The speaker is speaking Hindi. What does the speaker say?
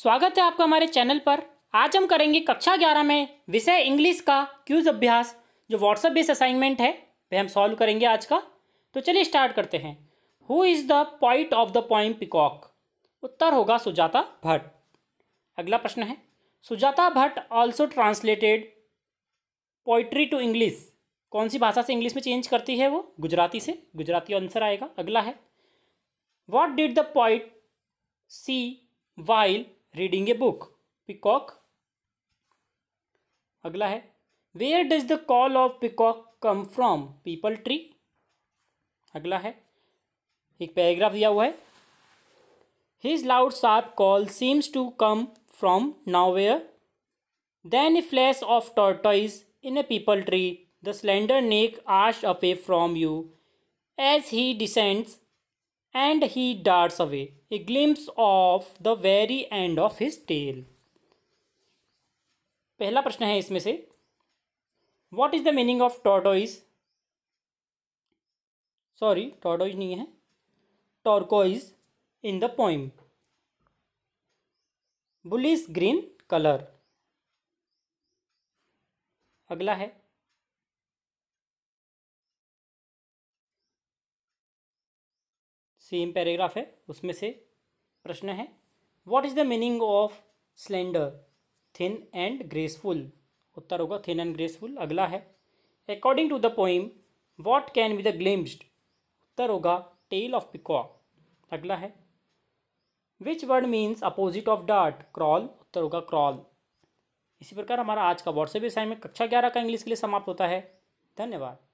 स्वागत है आपका हमारे चैनल पर आज हम करेंगे कक्षा ग्यारह में विषय इंग्लिश का क्यूज अभ्यास जो व्हाट्सएप बेस असाइनमेंट है वह हम सॉल्व करेंगे आज का तो चलिए स्टार्ट करते हैं who is the poet of the poem peacock उत्तर होगा सुजाता भट्ट अगला प्रश्न है Sujata Bhatt also translated poetry to English कौन सी भाषा से इंग्लिश में चेंज करती है वो गुजराती से गुजराती आंसर आएगा अगला है what did the poet see while reading a book peacock अगला है where does the call of peacock come from peepal tree अगला है एक पैराग्राफ दिया हुआ है his loud sharp call seems to come from nowhere then a flash of tortoise in a peepal tree the slender neck आश away from you as he descends and he darts away, a glimpse of the very end of his tail. पहला प्रश्न है इसमें से what is the meaning of tortoise sorry tortoise नहीं है turquoise in the poem bluish green colour अगला है सेम पैराग्राफ है उसमें से प्रश्न है what is the meaning of slender thin and graceful उत्तर होगा थिन एंड ग्रेसफुल अगला है according to the poem what can be the glimpsed उत्तर होगा टेल ऑफ पिकॉक अगला है which word means opposite of dart crawl उत्तर होगा क्रॉल इसी प्रकार हमारा आज का व्हाट्सएप असाइनमेंट कक्षा ग्यारह का इंग्लिश के लिए समाप्त होता है धन्यवाद